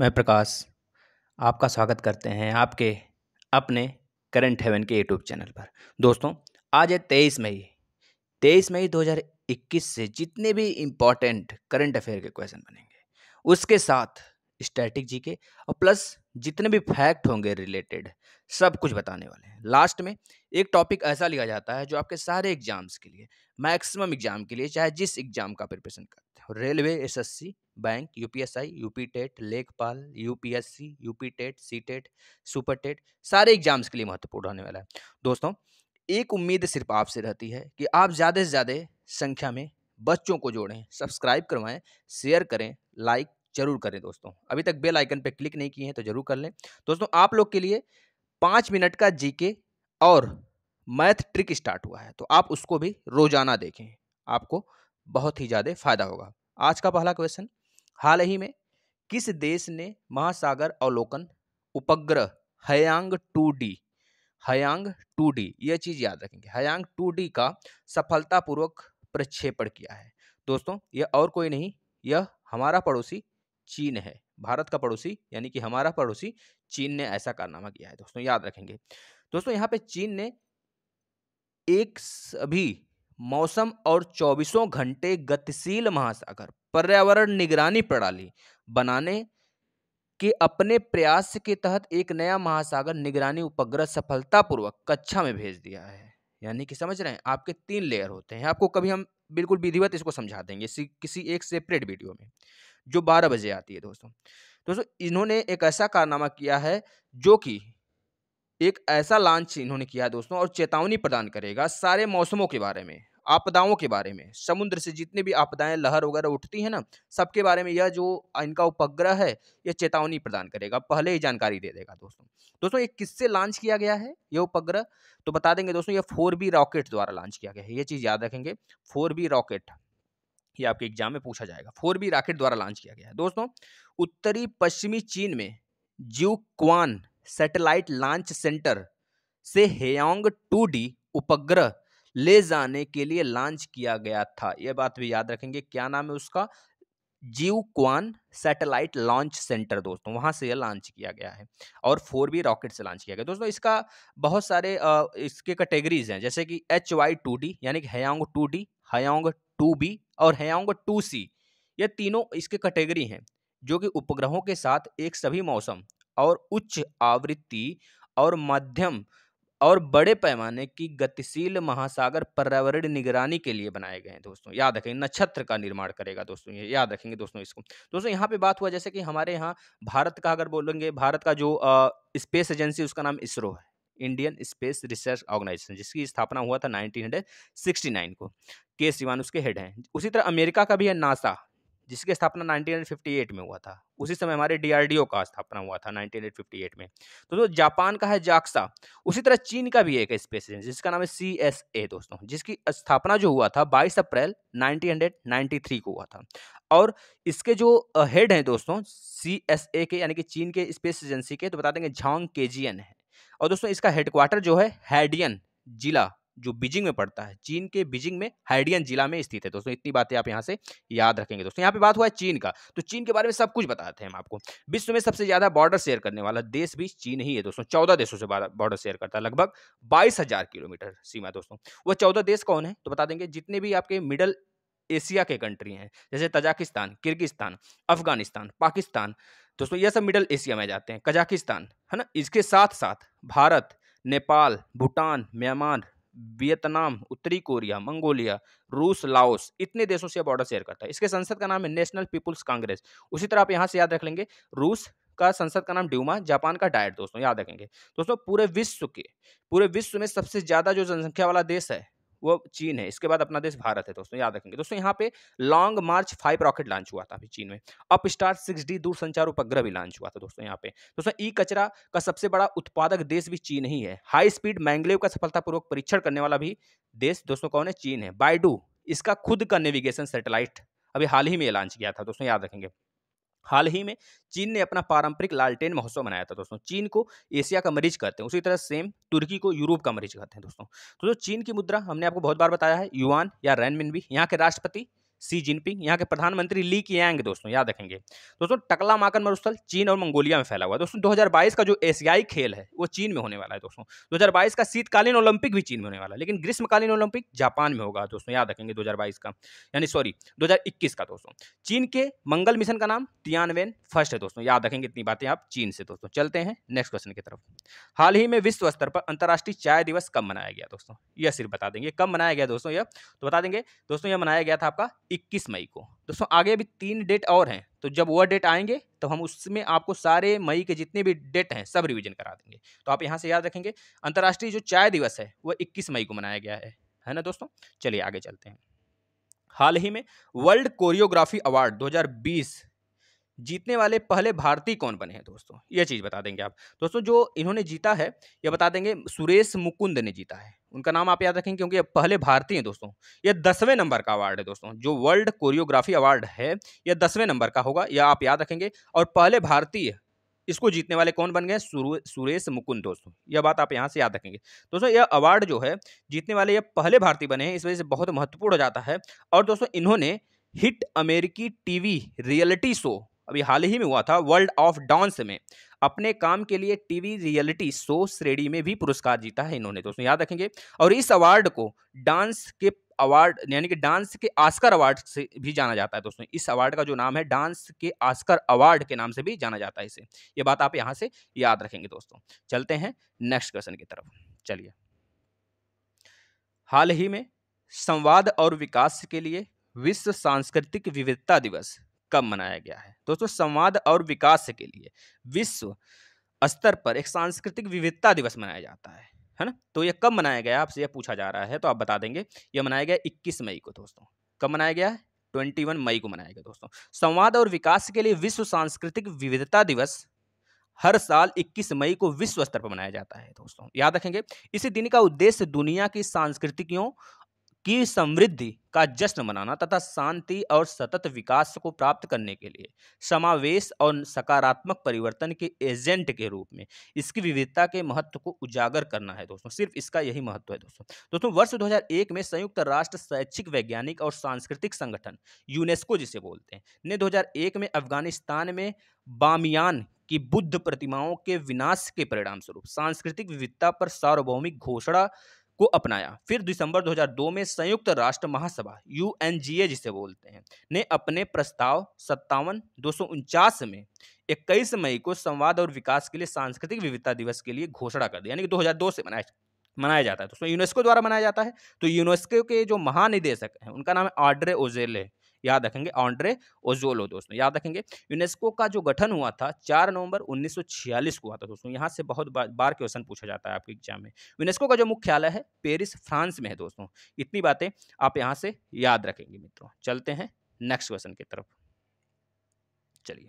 मैं प्रकाश आपका स्वागत करते हैं आपके अपने करंट हेवन के यूट्यूब चैनल पर दोस्तों आज है तेईस मई तेईस मई 2021 से जितने भी इम्पॉर्टेंट करंट अफेयर के क्वेश्चन बनेंगे उसके साथ स्टैटिक जी के और प्लस जितने भी फैक्ट होंगे रिलेटेड सब कुछ बताने वाले हैं लास्ट में एक टॉपिक ऐसा लिया जाता है जो आपके सारे एग्जाम्स के लिए मैक्सिमम एग्जाम के लिए चाहे जिस एग्जाम का प्रिपरेशन करते हैं railway SSC bank UPSI P TET लेखपाल UPSC P TET C TET super TET सारे एग्जाम्स के लिए महत्वपूर्ण होने वाला है दोस्तों एक उम्मीद सिर्फ आपसे रहती है कि आप ज़्यादा से ज़्यादा संख्या में बच्चों को जोड़ें सब्सक्राइब करवाएं शेयर करें लाइक जरूर करें दोस्तों अभी तक बेल आइकन पर क्लिक नहीं किए हैं तो जरूर कर लें दोस्तों आप लोग के लिए पाँच मिनट का जीके और मैथ ट्रिक स्टार्ट हुआ है तो आप उसको भी रोजाना देखें आपको बहुत ही ज़्यादा फायदा होगा आज का पहला क्वेश्चन हाल ही में किस देश ने महासागर अवलोकन उपग्रह Haiyang two D Haiyang two D यह चीज़ याद रखेंगे हयांग टू डी का सफलतापूर्वक प्रक्षेपण किया है दोस्तों यह और कोई नहीं यह हमारा पड़ोसी चीन है भारत का पड़ोसी यानी कि हमारा पड़ोसी चीन ने ऐसा कारनामा किया है दोस्तों याद रखेंगे दोस्तों यहाँ पे चीन ने एक भी मौसम और चौबीसों घंटे गतिशील महासागर पर्यावरण निगरानी प्रणाली बनाने के अपने प्रयास के तहत एक नया महासागर निगरानी उपग्रह सफलतापूर्वक कक्षा में भेज दिया है यानी कि समझ रहे हैं आपके तीन लेयर होते हैं आपको कभी हम बिल्कुल विधिवत इसको समझा देंगे किसी एक सेपरेट वीडियो में जो बारह बजे आती है दोस्तों दोस्तों इन्होंने एक ऐसा कारनामा किया है जो कि एक ऐसा लॉन्च इन्होंने किया है दोस्तों और चेतावनी प्रदान करेगा सारे मौसमों के बारे में आपदाओं के बारे में समुद्र से जितनी भी आपदाएं लहर वगैरह उठती है ना सबके बारे में यह जो इनका उपग्रह है यह चेतावनी प्रदान करेगा पहले ही जानकारी दे देगा दोस्तों दोस्तों ये किससे लॉन्च किया गया है यह उपग्रह तो बता देंगे दोस्तों यह फोर बी रॉकेट द्वारा लॉन्च किया गया है ये चीज़ याद रखेंगे फोर बी रॉकेट ये आपके एग्जाम में पूछा जाएगा फोर बी रॉकेट द्वारा लॉन्च किया गया है दोस्तों उत्तरी पश्चिमी चीन में क्वान सैटेलाइट लॉन्च सेंटर से हेयोंग टू डी उपग्रह ले जाने के लिए लॉन्च किया गया था यह बात भी याद रखेंगे क्या नाम है उसका जीव क्वान सैटेलाइट लॉन्च सेंटर दोस्तों वहां से यह लॉन्च किया गया है और फोर बी रॉकेट से लॉन्च किया गया दोस्तों इसका बहुत सारे इसके कैटेगरीज हैं जैसे कि एच वाई टू डी यानी कि Haiyang two D Haiyang two B और हयांग टू सी ये तीनों इसके कैटेगरी हैं जो कि उपग्रहों के साथ एक सभी मौसम और उच्च आवृत्ति और मध्यम और बड़े पैमाने की गतिशील महासागर पर्यावरण निगरानी के लिए बनाए गए हैं दोस्तों याद रखेंगे नक्षत्र का निर्माण करेगा दोस्तों ये याद रखेंगे दोस्तों इसको दोस्तों यहाँ पे बात हुआ जैसे कि हमारे यहाँ भारत का अगर बोलेंगे भारत का जो आ, स्पेस एजेंसी उसका नाम इसरो है इंडियन स्पेस रिसर्च ऑर्गेनाइजेशन जिसकी स्थापना हुआ था 1969 को के सिवान उसके हेड हैं उसी तरह अमेरिका का भी है नासा जिसकी स्थापना 1958 में हुआ था उसी समय हमारे डीआरडीओ का स्थापना हुआ था 1958 में तो जो जापान का है जाक्सा उसी तरह चीन का भी एक स्पेस एजेंसी जिसका नाम है सी एस ए दोस्तों जिसकी स्थापना जो हुआ था 22 अप्रैल 1993 को हुआ था और इसके जो हेड हैं दोस्तों सी एस ए के यानी कि चीन के स्पेस एजेंसी के तो बता देंगे झांग केजियन है और दोस्तों इसका हेडक्वार्टर जो है हैडियन जिला जो बीजिंग में पड़ता है चीन के बीजिंग में हाइडियन जिला में स्थित है दोस्तों इतनी बातें आप यहाँ से याद रखेंगे दोस्तों यहाँ पे बात हुआ है चीन का तो चीन के बारे में सब कुछ बताते हैं हम आपको विश्व में सबसे ज़्यादा बॉर्डर शेयर करने वाला देश भी चीन ही है दोस्तों चौदह देशों से बॉर्डर शेयर करता है लगभग बाईस किलोमीटर सीमा दोस्तों वह चौदह देश कौन है तो बता देंगे जितने भी आपके मिडल एशिया के कंट्री हैं जैसे तजाकिस्तान किर्गिस्तान अफगानिस्तान पाकिस्तान दोस्तों यह सब मिडल एशिया में जाते हैं कजाकिस्तान है ना इसके साथ साथ भारत नेपाल भूटान म्यांमार वियतनाम उत्तरी कोरिया मंगोलिया रूस लाओस इतने देशों से बॉर्डर शेयर करता है इसके संसद का नाम है नेशनल पीपुल्स कांग्रेस उसी तरह आप यहाँ से याद रख लेंगे रूस का संसद का नाम ड्यूमा जापान का डायट दोस्तों याद रखेंगे दोस्तों पूरे विश्व के पूरे विश्व में सबसे ज़्यादा जो जनसंख्या वाला देश है वो चीन है इसके बाद अपना देश भारत है दोस्तों याद रखेंगे दोस्तों यहाँ पे Long March five rocket launch हुआ था अभी चीन में अप स्टार सिक्स डी दूरसंचार उपग्रह भी लॉन्च हुआ था दोस्तों यहाँ पे दोस्तों ई कचरा का सबसे बड़ा उत्पादक देश भी चीन ही है हाई स्पीड मैंगलेव का सफलतापूर्वक परीक्षण करने वाला भी देश दोस्तों कौन है चीन है बायडू इसका खुद का नेविगेशन सेटेलाइट अभी हाल ही में लॉन्च किया था दोस्तों याद रखेंगे हाल ही में चीन ने अपना पारंपरिक लालटेन महोत्सव मनाया था दोस्तों चीन को एशिया का मरीज कहते हैं उसी तरह सेम तुर्की को यूरोप का मरीज कहते हैं दोस्तों तो चीन की मुद्रा हमने आपको बहुत बार बताया है युवान या रैनमिन भी यहाँ के राष्ट्रपति सी जिनपिंग यहाँ के प्रधानमंत्री ली कियांग दोस्तों याद रखेंगे दोस्तों टकला माकन मरुस्थल चीन और मंगोलिया में फैला हुआ है दोस्तों 2022 का जो एशियाई खेल है वो चीन में होने वाला है दोस्तों 2022 का शीतकालीन ओलंपिक भी चीन में होने वाला है लेकिन ग्रीष्मकालीन ओलंपिक जापान में होगा दोस्तों याद रखेंगे दो का यानी सॉरी दो का दोस्तों चीन के मंगल मिशन का नाम तियानवेन फर्स्ट है दोस्तों याद रखेंगे इतनी बातें आप चीन से दोस्तों चलते हैं नेक्स्ट क्वेश्चन की तरफ हाल ही में विश्व स्तर पर अंतर्राष्ट्रीय चाय दिवस कब मनाया गया दोस्तों यह सिर्फ बता देंगे कब मनाया गया दोस्तों यह तो बता देंगे दोस्तों यह मनाया गया था आपका इक्कीस मई को दोस्तों आगे अभी तीन डेट और हैं तो जब वह डेट आएंगे तो हम उसमें आपको सारे मई के जितने भी डेट हैं सब रिवीजन करा देंगे तो आप यहाँ से याद रखेंगे अंतर्राष्ट्रीय जो चाय दिवस है वह इक्कीस मई को मनाया गया है है ना दोस्तों चलिए आगे चलते हैं हाल ही में वर्ल्ड कोरियोग्राफी अवार्ड 2020 जीतने वाले पहले भारतीय कौन बने हैं दोस्तों ये चीज़ बता देंगे आप दोस्तों जो इन्होंने जीता है ये बता देंगे सुरेश मुकुंद ने जीता है उनका नाम आप याद रखेंगे क्योंकि पहले भारतीय हैं दोस्तों यह दसवें नंबर का अवार्ड है दोस्तों जो वर्ल्ड कोरियोग्राफी अवार्ड है यह दसवें नंबर का होगा यह आप याद रखेंगे और पहले भारतीय इसको जीतने वाले कौन बन गए सुरेश मुकुंद दोस्तों यह बात आप यहाँ से याद रखेंगे दोस्तों यह अवार्ड जो है जीतने वाले यह पहले भारतीय बने हैं इस वजह से बहुत महत्वपूर्ण हो जाता है और दोस्तों इन्होंने हिट अमेरिकी टीवी रियलिटी शो अभी हाल ही में हुआ था वर्ल्ड ऑफ डांस में अपने काम के लिए टीवी रियलिटी शो श्रेणी में भी पुरस्कार जीता है इन्होंने दोस्तों याद रखेंगे और इस अवार्ड को डांस के अवार्ड यानी कि डांस के आस्कर अवार्ड से भी जाना जाता है दोस्तों इस अवार्ड का जो नाम है डांस के आस्कर अवार्ड के नाम से भी जाना जाता है इसे ये बात आप यहाँ से याद रखेंगे दोस्तों चलते हैं नेक्स्ट क्वेश्चन की तरफ चलिए हाल ही में संवाद और विकास के लिए विश्व सांस्कृतिक विविधता दिवस कब मनाया गया है दोस्तों संवाद और विकास के लिए विश्व स्तर पर एक सांस्कृतिक विविधता दिवस मनाया जाता है है ना तो यह कब मनाया गया आपसे यह पूछा जा रहा है तो आप बता देंगे यह मनाया गया इक्कीस मई को दोस्तों कब मनाया गया है ट्वेंटी वन मई को मनाया गया दोस्तों संवाद और विकास के लिए विश्व सांस्कृतिक विविधता दिवस हर साल 21 मई को विश्व स्तर पर मनाया जाता है दोस्तों याद रखेंगे इसी दिन का उद्देश्य दुनिया की सांस्कृतियों की समृद्धि का जश्न मनाना तथा शांति और सतत विकास को प्राप्त करने के लिए समावेश और सकारात्मक परिवर्तन के एजेंट के रूप में इसकी विविधता के महत्व को उजागर करना है दोस्तों सिर्फ इसका यही महत्व है दोस्तों दोस्तों वर्ष 2001 में संयुक्त राष्ट्र शैक्षिक वैज्ञानिक और सांस्कृतिक संगठन यूनेस्को जिसे बोलते हैं ने दो में अफगानिस्तान में बामियान की बुद्ध प्रतिमाओं के विनाश के परिणाम स्वरूप सांस्कृतिक विविधता पर सार्वभौमिक घोषणा को अपनाया फिर दिसंबर 2002 में संयुक्त राष्ट्र महासभा यू जिसे बोलते हैं ने अपने प्रस्ताव सत्तावन दो में इक्कीस मई को संवाद और विकास के लिए सांस्कृतिक विविधता दिवस के लिए घोषणा कर दी यानी कि 2002 से मनाया मनाया जाता है तो यूनेस्को द्वारा मनाया जाता है तो यूनेस्को के जो महानिदेशक हैं उनका नाम है आड्रे ओजेले याद रखेंगे ऑन्ड्रे ओजोलो दोस्तों याद रखेंगे यूनेस्को का जो गठन हुआ था चार नवंबर 1946 को हुआ था दोस्तों यहाँ से बहुत बार क्वेश्चन पूछा जाता है आपके एग्जाम में यूनेस्को का जो मुख्यालय है पेरिस फ्रांस में है दोस्तों इतनी बातें आप यहाँ से याद रखेंगे मित्रों चलते हैं नेक्स्ट क्वेश्चन की तरफ चलिए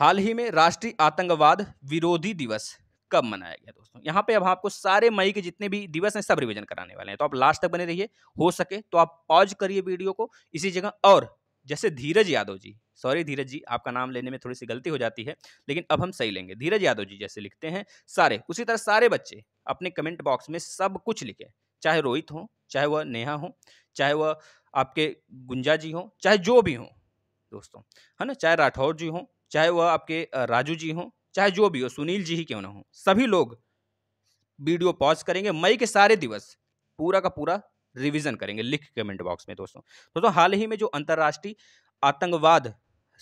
हाल ही में राष्ट्रीय आतंकवाद विरोधी दिवस कब मनाया गया दोस्तों यहाँ पे अब आपको सारे मई के जितने भी दिवस हैं सब रिवीजन कराने वाले हैं तो आप लास्ट तक बने रहिए हो सके तो आप पॉज करिए वीडियो को इसी जगह और जैसे धीरज यादव जी सॉरी धीरज जी आपका नाम लेने में थोड़ी सी गलती हो जाती है लेकिन अब हम सही लेंगे धीरज यादव जी जैसे लिखते हैं सारे उसी तरह सारे बच्चे अपने कमेंट बॉक्स में सब कुछ लिखें चाहे रोहित हो चाहे वह नेहा हो चाहे वह आपके गुंजा जी हों चाहे जो भी हों दोस्तों है ना चाहे राठौर जी हों चाहे वह आपके राजू जी हों चाहे जो भी हो सुनील जी ही क्यों ना हो सभी लोग वीडियो पॉज करेंगे मई के सारे दिवस पूरा का पूरा रिवीजन करेंगे लिख कमेंट बॉक्स में दोस्तों दोस्तों हाल ही में जो अंतर्राष्ट्रीय आतंकवाद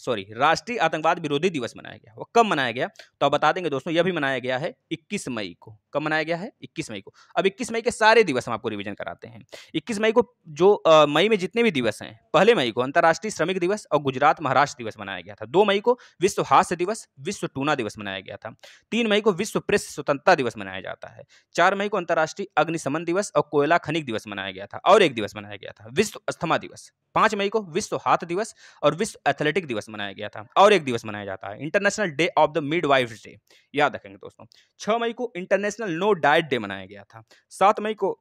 सॉरी राष्ट्रीय आतंकवाद विरोधी दिवस मनाया गया वो कब मनाया गया तो आप बता देंगे दोस्तों यह भी मनाया गया है 21 मई को कब मनाया गया है 21 मई को अब 21 मई के सारे दिवस हम आपको रिवीजन कराते हैं 21 मई को जो मई में जितने भी दिवस हैं पहले मई को अंतर्राष्ट्रीय श्रमिक दिवस और गुजरात महाराष्ट्र दिवस मनाया गया था दो मई को विश्व हास्य दिवस विश्व टूना दिवस मनाया गया था तीन मई को विश्व प्रेस स्वतंत्रता दिवस मनाया जाता है चार मई को अंतर्राष्ट्रीय अग्निशमन दिवस और कोयला खनिक दिवस मनाया गया था और एक दिवस मनाया गया था विश्व अस्थमा दिवस पांच मई को विश्व हाथ दिवस और विश्व एथलेटिक दिवस मनाया गया था और एक दिवस मनाया जाता है international day of the mid day याद रखेंगे दोस्तों छः मई को इंटरनेशनल नो डाइट डे मनाया गया था सात मई को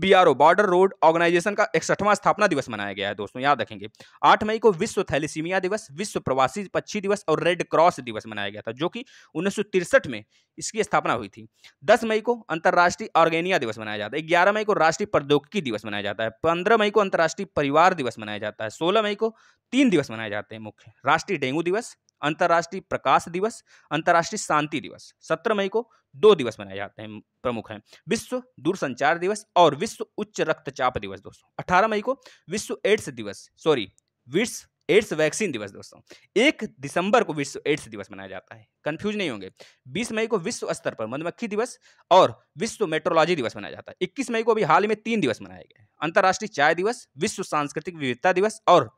बीआरओ बॉर्डर रोड ऑर्गेनाइजेशन का इकसठवां स्थापना दिवस मनाया गया है दोस्तों याद रखेंगे आठ मई को विश्व थैलीसीमिया दिवस विश्व प्रवासी पक्षी दिवस और रेड क्रॉस दिवस मनाया गया था जो कि उन्नीस में इसकी स्थापना हुई थी दस मई को अंतर्राष्ट्रीय ऑर्गेनिया दिवस मनाया जाता है ग्यारह मई को राष्ट्रीय प्रौद्योगिकी दिवस मनाया जाता है पंद्रह मई को अंतर्राष्ट्रीय परिवार दिवस मनाया जाता है सोलह मई को तीन दिवस मनाए जाते हैं मुख्य राष्ट्रीय डेंगू दिवस अंतर्राष्ट्रीय प्रकाश दिवस अंतर्राष्ट्रीय शांति दिवस सत्रह मई को दो दिवस मनाए जाते हैं प्रमुख हैं विश्व दूरसंचार दिवस और विश्व उच्च रक्तचाप दिवस दोस्तों अठारह मई को विश्व एड्स दिवस सॉरी विश्व एड्स वैक्सीन दिवस दोस्तों एक दिसंबर को विश्व एड्स दिवस मनाया जाता है कंफ्यूज नहीं होंगे बीस मई को विश्व स्तर पर मधुमक्खी दिवस और विश्व मेट्रोलॉजी दिवस मनाया जाता है इक्कीस मई को अभी हाल में तीन दिवस मनाए गए अंतर्राष्ट्रीय चाय दिवस विश्व सांस्कृतिक विविधता दिवस और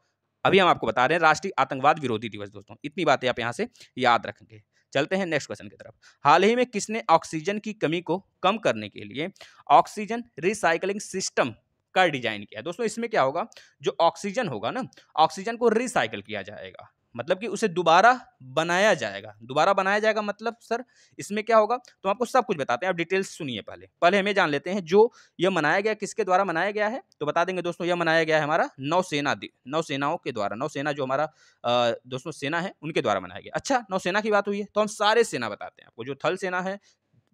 अभी हम आपको बता रहे हैं राष्ट्रीय आतंकवाद विरोधी दिवस दोस्तों इतनी बातें आप यहाँ से याद रखेंगे चलते हैं नेक्स्ट क्वेश्चन की तरफ हाल ही में किसने ऑक्सीजन की कमी को कम करने के लिए ऑक्सीजन रिसाइकलिंग सिस्टम का डिजाइन किया दोस्तों इसमें क्या होगा जो ऑक्सीजन होगा ना ऑक्सीजन को रिसाइकल किया जाएगा मतलब कि उसे दोबारा बनाया जाएगा दोबारा बनाया जाएगा मतलब सर इसमें क्या होगा तो आपको सब कुछ बताते हैं आप डिटेल्स सुनिए पहले पहले हमें जान लेते हैं जो यह मनाया गया किसके द्वारा मनाया गया है तो बता देंगे दोस्तों यह मनाया गया है हमारा नौसेना नौसेनाओं के द्वारा नौसेना जो हमारा दोस्तों सेना है उनके द्वारा मनाया गया अच्छा नौसेना की बात हुई है तो हम सारे सेना बताते हैं आपको जो थल सेना है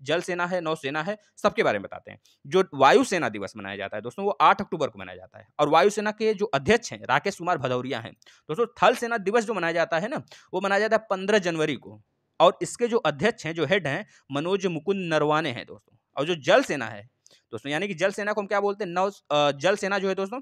जल सेना है नौसेना है सबके बारे में बताते हैं जो वायुसेना दिवस मनाया जाता है दोस्तों वो आठ अक्टूबर को मनाया जाता है और वायुसेना के जो अध्यक्ष हैं राकेश कुमार भदौरिया हैं दोस्तों थल सेना दिवस जो मनाया जाता है ना वो मनाया जाता है पंद्रह जनवरी को और इसके जो अध्यक्ष हैं जो हेड हैं मनोज मुकुंद नरवाने हैं दोस्तों और जो जल सेना है दोस्तों यानी कि जल सेना को हम क्या बोलते हैं नौ जल सेना जो है दोस्तों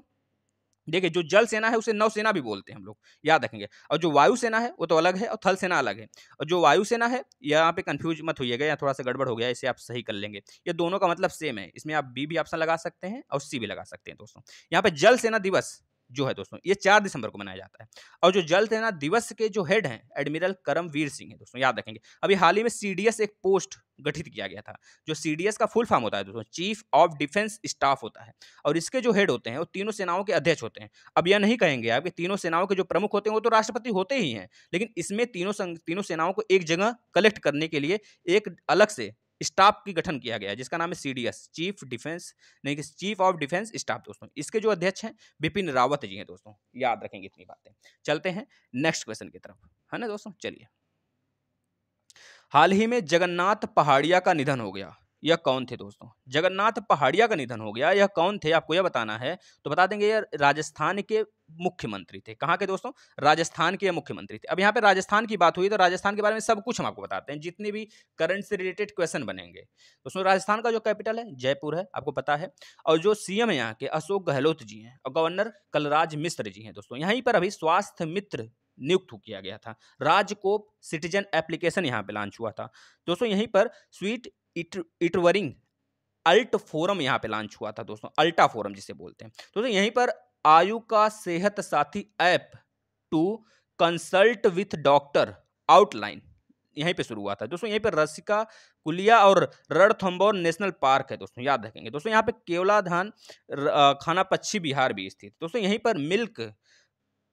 देखिए जो जल सेना है उसे नौसेना भी बोलते हैं हम लोग याद रखेंगे और जो वायु सेना है वो तो अलग है और थल सेना अलग है और जो वायु सेना है यहाँ पे कंफ्यूज मत होइएगा या थोड़ा सा गड़बड़ हो गया इसे आप सही कर लेंगे ये दोनों का मतलब सेम है इसमें आप बी भी ऑप्शन लगा सकते हैं और सी भी लगा सकते हैं दोस्तों यहाँ पे जल सेना दिवस जो है दोस्तों ये चार दिसंबर को मनाया जाता है और जो जल सेना दिवस के जो हेड हैं एडमिरल करमवीर सिंह है दोस्तों याद रखेंगे अभी हाल ही में सी एक पोस्ट गठित किया गया था जो सी का फुल फॉर्म होता है दोस्तों चीफ ऑफ डिफेंस स्टाफ होता है और इसके जो हेड होते हैं वो तीनों सेनाओं के अध्यक्ष होते हैं अब यह नहीं कहेंगे आप कि तीनों सेनाओं के जो प्रमुख होते हैं वो तो राष्ट्रपति होते ही हैं लेकिन इसमें तीनों तीनों सेनाओं को एक जगह कलेक्ट करने के लिए एक अलग से स्टाफ की गठन किया गया जिसका नाम है सीडीएस चीफ डिफेंस नहीं कि चीफ ऑफ डिफेंस स्टाफ दोस्तों इसके जो अध्यक्ष हैं बिपिन रावत जी हैं दोस्तों याद रखेंगे इतनी बातें चलते हैं नेक्स्ट क्वेश्चन की तरफ है ना दोस्तों चलिए हाल ही में जगन्नाथ पहाड़िया का निधन हो गया यह कौन थे दोस्तों जगन्नाथ पहाड़िया का निधन हो गया यह कौन थे आपको यह बताना है तो बता देंगे यह राजस्थान के मुख्यमंत्री थे कहाँ के दोस्तों राजस्थान के मुख्यमंत्री थे अब यहाँ पे राजस्थान की बात हुई तो राजस्थान के बारे में सब कुछ हम आपको बताते हैं जितने भी करंट से रिलेटेड क्वेश्चन बनेंगे तो उसमें राजस्थान का जो कैपिटल है जयपुर है आपको पता है और जो सीएम है यहाँ के अशोक गहलोत जी हैं और गवर्नर कलराज मिश्र जी हैं दोस्तों यहीं पर अभी स्वास्थ्य मित्र नियुक्त किया गया था राजकोप सिटीजन एप्लीकेशन यहाँ पे लॉन्च हुआ था दोस्तों यहीं पर स्वीट इट इटवरिंग अल्ट फोरम यहाँ पे लॉन्च हुआ था दोस्तों अल्टा फोरम जिसे बोलते हैं तो दोस्तों यहीं पर आयु का सेहत साथी app to consult with doctor outline यहीं पे शुरू हुआ था दोस्तों यहीं पे रसिका कुलिया और रणथम्बोर नेशनल पार्क है दोस्तों याद रखेंगे दोस्तों यहाँ पे केवला धान खाना पक्षी बिहार भी स्थित दोस्तों यहीं पर मिल्क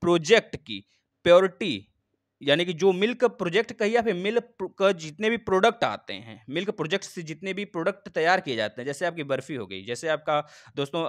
प्रोजेक्ट की प्योरिटी यानी कि जो मिल्क प्रोजेक्ट कहिए या फिर मिल्क का जितने भी प्रोडक्ट आते हैं मिल्क प्रोजेक्ट से जितने भी प्रोडक्ट तैयार किए जाते हैं जैसे आपकी बर्फ़ी हो गई जैसे आपका दोस्तों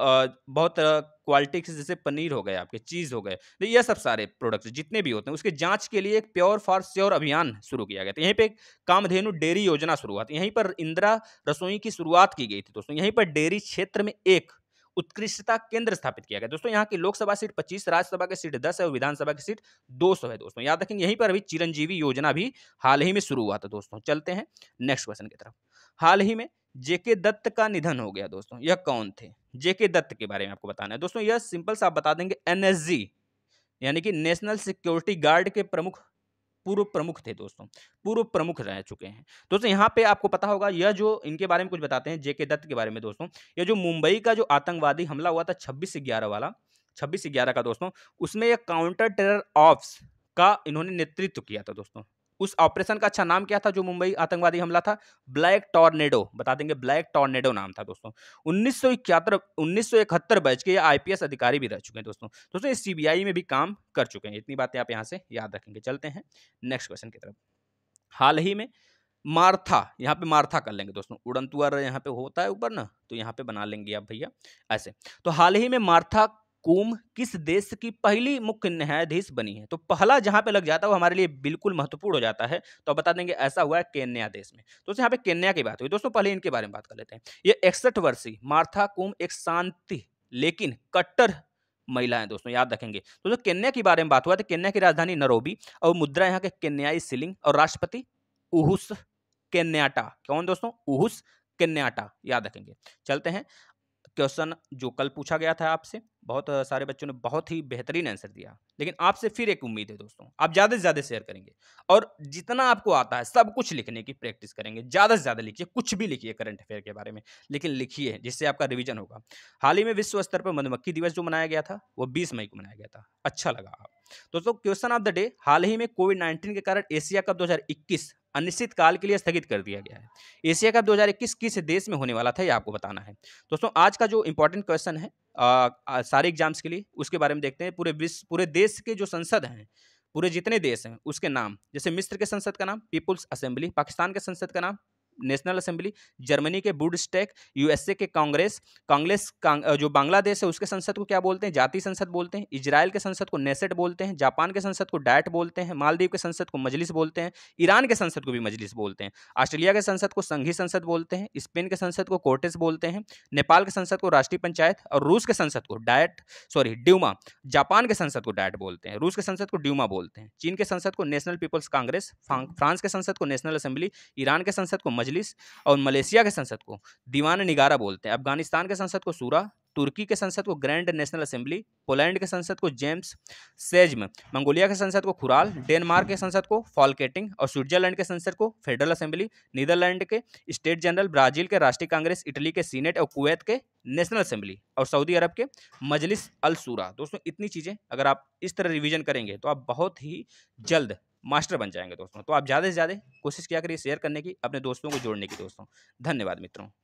बहुत क्वालिटी से जैसे पनीर हो गए आपके चीज़ हो गए तो ये सब सारे प्रोडक्ट्स जितने भी होते हैं उसके जांच के लिए एक प्योर फॉर श्योर अभियान शुरू किया गया था यहीं पे एक कामधेनु डेयरी योजना शुरू हुआ था यहीं पर इंदिरा रसोई की शुरुआत की गई थी दोस्तों यहीं पर डेयरी क्षेत्र में एक उत्कृष्टता केंद्र स्थापित किया गया दोस्तों यहाँ की लोकसभा सीट पच्चीस राज्यसभा की सीट दस है और विधानसभा की सीट दो है दोस्तों याद रखें यहीं पर अभी चिरंजीवी योजना भी हाल ही में शुरू हुआ था दोस्तों चलते हैं नेक्स्ट क्वेश्चन की तरफ हाल ही में जेके दत्त का निधन हो गया दोस्तों यह कौन थे जेके दत्त के बारे में आपको बताना है दोस्तों यह सिंपल सा आप बता देंगे एनएसजी यानी कि नेशनल सिक्योरिटी गार्ड के प्रमुख पूर्व प्रमुख थे दोस्तों पूर्व प्रमुख रह चुके हैं दोस्तों यहाँ पे आपको पता होगा यह जो इनके बारे में कुछ बताते हैं जेके दत्त के बारे में दोस्तों यह जो मुंबई का जो आतंकवादी हमला हुआ था छब्बीस ग्यारह वाला छब्बीस ग्यारह का दोस्तों उसमें यह काउंटर टेरर ऑफ्स का इन्होंने नेतृत्व किया था दोस्तों उस ऑपरेशन का अच्छा नाम क्या था जो मुंबई आतंकवादी हमला था ब्लैक टॉर्नेडो बता देंगे ब्लैक टॉर्नेडो नाम था दोस्तों उन्नीस सौ इकहत्तर उन्नीस सौ इकहत्तर बैच के ये आईपीएस अधिकारी भी रह चुके हैं दोस्तों दोस्तों ये सीबीआई में भी काम कर चुके हैं इतनी बातें आप यहाँ से याद रखेंगे चलते हैं नेक्स्ट क्वेश्चन की तरफ हाल ही में मार्था यहाँ पे मार्था कर लेंगे दोस्तों उड़न उड़नतुअर यहाँ पे होता है ऊपर ना तो यहाँ पे बना लेंगे आप भैया ऐसे तो हाल ही में मार्था कुम किस देश की पहली मुख्य न्यायाधीश बनी है तो पहला जहां पे लग जाता है वो हमारे लिए बिल्कुल महत्वपूर्ण हो जाता है तो बता देंगे ऐसा हुआ है केन्या देश में तो यहाँ पे केन्या की बात हुई दोस्तों पहले इनके बारे में बात कर लेते हैं ये इकसठ वर्षीय मार्था कुम एक शांति लेकिन कट्टर महिलाएं दोस्तों याद रखेंगे तो जो केन्या के बारे में बात हुआ तो केन्या की राजधानी नरोबी और मुद्रा यहाँ के केन्याई सिलिंग और राष्ट्रपति उहुस केन्याटा कौन दोस्तों उहुस केन्याटा याद रखेंगे चलते हैं क्वेश्चन जो कल पूछा गया था आपसे बहुत सारे बच्चों ने बहुत ही बेहतरीन आंसर दिया लेकिन आपसे फिर एक उम्मीद है दोस्तों आप ज़्यादा से ज़्यादा शेयर करेंगे और जितना आपको आता है सब कुछ लिखने की प्रैक्टिस करेंगे ज़्यादा से ज़्यादा लिखिए कुछ भी लिखिए करंट अफेयर के बारे में लेकिन लिखिए जिससे आपका रिविजन होगा हाल ही में विश्व स्तर पर मधुमक्खी दिवस जो मनाया गया था वो बीस मई को मनाया गया था अच्छा लगा आप दोस्तों क्वेश्चन ऑफ द डे हाल ही में कोविड नाइन्टीन के कारण एशिया कप 2021 अनिश्चित काल के लिए स्थगित कर दिया गया है एशिया कप 2021 किस देश में होने वाला था ये आपको बताना है दोस्तों आज का जो इंपॉर्टेंट क्वेश्चन है आ, आ, सारे एग्जाम्स के लिए उसके बारे में देखते हैं पूरे विश्व पूरे देश के जो संसद हैं पूरे जितने देश हैं उसके नाम जैसे मिस्र के संसद का नाम पीपुल्स असेंबली पाकिस्तान के संसद का नाम नेशनल असेंबली जर्मनी के बुडस्टेक यूएसए के कांग्रेस कांग्रेस जो बांग्लादेश है उसके संसद को क्या बोलते हैं जाति संसद बोलते हैं इसराइल के संसद को नेसेट बोलते हैं जापान के संसद को डायट बोलते हैं मालदीव के संसद को मजलिस बोलते हैं ईरान के संसद को भी मजलिस बोलते हैं ऑस्ट्रेलिया के संसद को संघी संसद बोलते हैं स्पेन के संसद को कोर्टेस बोलते हैं नेपाल के संसद को राष्ट्रीय पंचायत और रूस के संसद को डायट सॉरी ड्यूमा जापान के संसद को डायट बोलते हैं रूस के संसद को ड्यूमा बोलते हैं चीन के संसद को नेशनल पीपल्स कांग्रेस फ्रांस के संसद को नेशनल असेंबली ईरान के संसद को मजलिस मजलिस और मलेशिया के संसद को दीवान निगारा बोलते हैं अफगानिस्तान के संसद को सूरा तुर्की के संसद को ग्रैंड नेशनल असेंबली पोलैंड के संसद को जेम्स सेजम मंगोलिया के संसद को खुराल डेनमार्क के संसद को फॉलकेटिंग और स्विट्जरलैंड के संसद को फेडरल असेंबली नीदरलैंड के स्टेट जनरल ब्राजील के राष्ट्रीय कांग्रेस इटली के सीनेट और कुवैत के नेशनल असेंबली और सऊदी अरब के मजलिस अल सूरा दोस्तों इतनी चीज़ें अगर आप इस तरह रिविजन करेंगे तो आप बहुत ही जल्द मास्टर बन जाएंगे दोस्तों तो आप ज़्यादा से ज़्यादा कोशिश किया करिए शेयर करने की अपने दोस्तों को जोड़ने की दोस्तों धन्यवाद मित्रों